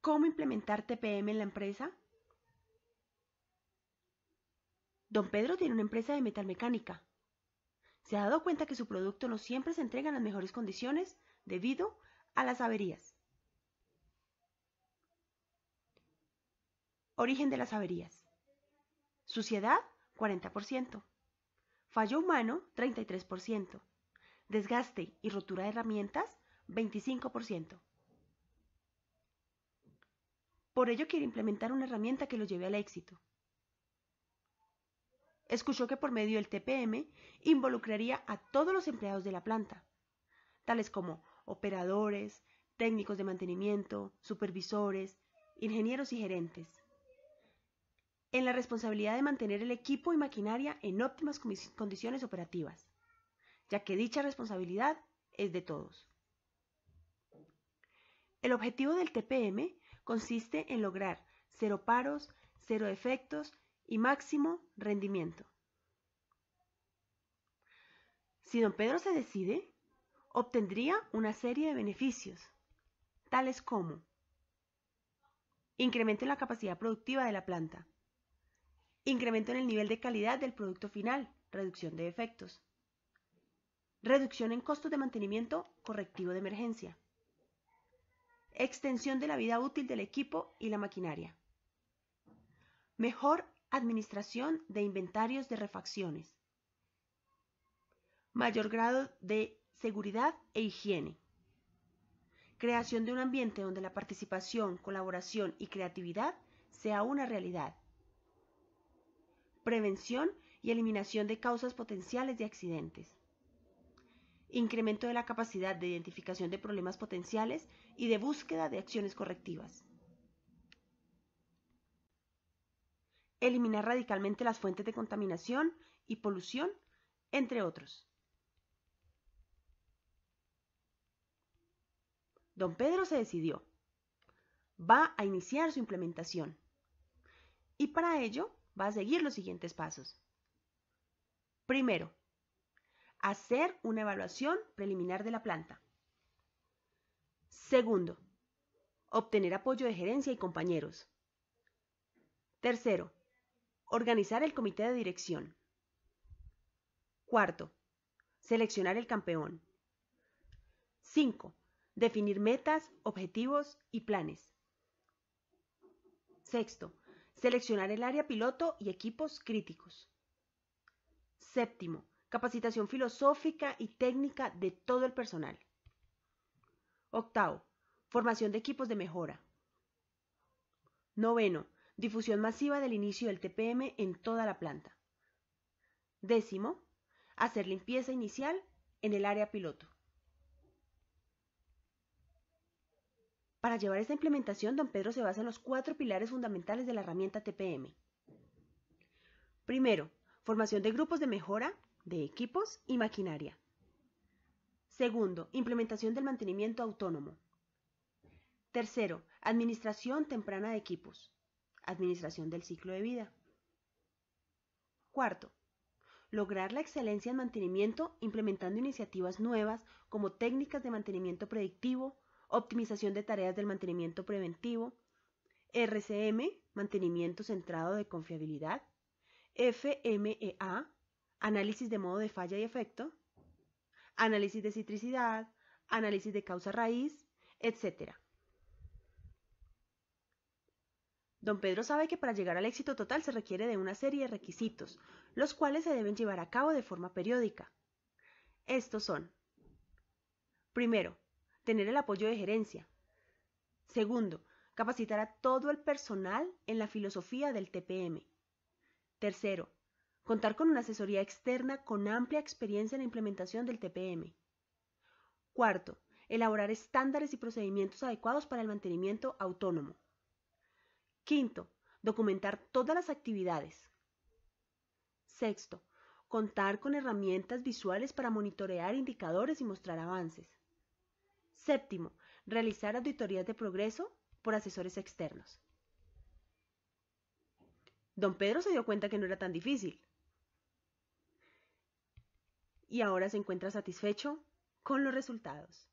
cómo implementar TPM en la empresa? Don Pedro tiene una empresa de metalmecánica. Se ha dado cuenta que su producto no siempre se entrega en las mejores condiciones debido a las averías. Origen de las averías. Suciedad, 40%. Fallo humano, 33%. Desgaste y rotura de herramientas, 25%. Por ello quiere implementar una herramienta que lo lleve al éxito. Escuchó que por medio del TPM involucraría a todos los empleados de la planta, tales como operadores, técnicos de mantenimiento, supervisores, ingenieros y gerentes, en la responsabilidad de mantener el equipo y maquinaria en óptimas condiciones operativas, ya que dicha responsabilidad es de todos. El objetivo del TPM consiste en lograr cero paros, cero efectos y máximo rendimiento. Si don Pedro se decide, obtendría una serie de beneficios, tales como incremento en la capacidad productiva de la planta, incremento en el nivel de calidad del producto final, reducción de efectos, reducción en costos de mantenimiento correctivo de emergencia, extensión de la vida útil del equipo y la maquinaria, mejor administración de inventarios de refacciones, mayor grado de seguridad e higiene, creación de un ambiente donde la participación, colaboración y creatividad sea una realidad, prevención y eliminación de causas potenciales de accidentes incremento de la capacidad de identificación de problemas potenciales y de búsqueda de acciones correctivas. Eliminar radicalmente las fuentes de contaminación y polución, entre otros. Don Pedro se decidió. Va a iniciar su implementación. Y para ello va a seguir los siguientes pasos. Primero, hacer una evaluación preliminar de la planta. Segundo, obtener apoyo de gerencia y compañeros. Tercero, organizar el comité de dirección. Cuarto, seleccionar el campeón. Cinco. Definir metas, objetivos y planes. Sexto, seleccionar el área piloto y equipos críticos. Séptimo, capacitación filosófica y técnica de todo el personal. Octavo, formación de equipos de mejora. Noveno, difusión masiva del inicio del TPM en toda la planta. Décimo, hacer limpieza inicial en el área piloto. Para llevar esta implementación, don Pedro se basa en los cuatro pilares fundamentales de la herramienta TPM. Primero, formación de grupos de mejora de equipos y maquinaria. Segundo, implementación del mantenimiento autónomo. Tercero, administración temprana de equipos. Administración del ciclo de vida. Cuarto, lograr la excelencia en mantenimiento implementando iniciativas nuevas como técnicas de mantenimiento predictivo, optimización de tareas del mantenimiento preventivo, RCM, mantenimiento centrado de confiabilidad, FMEA, análisis de modo de falla y efecto, análisis de citricidad, análisis de causa raíz, etc. Don Pedro sabe que para llegar al éxito total se requiere de una serie de requisitos, los cuales se deben llevar a cabo de forma periódica. Estos son, primero, tener el apoyo de gerencia. Segundo, capacitar a todo el personal en la filosofía del TPM. Tercero, Contar con una asesoría externa con amplia experiencia en la implementación del TPM. Cuarto, elaborar estándares y procedimientos adecuados para el mantenimiento autónomo. Quinto, documentar todas las actividades. Sexto, contar con herramientas visuales para monitorear indicadores y mostrar avances. Séptimo, realizar auditorías de progreso por asesores externos. Don Pedro se dio cuenta que no era tan difícil y ahora se encuentra satisfecho con los resultados.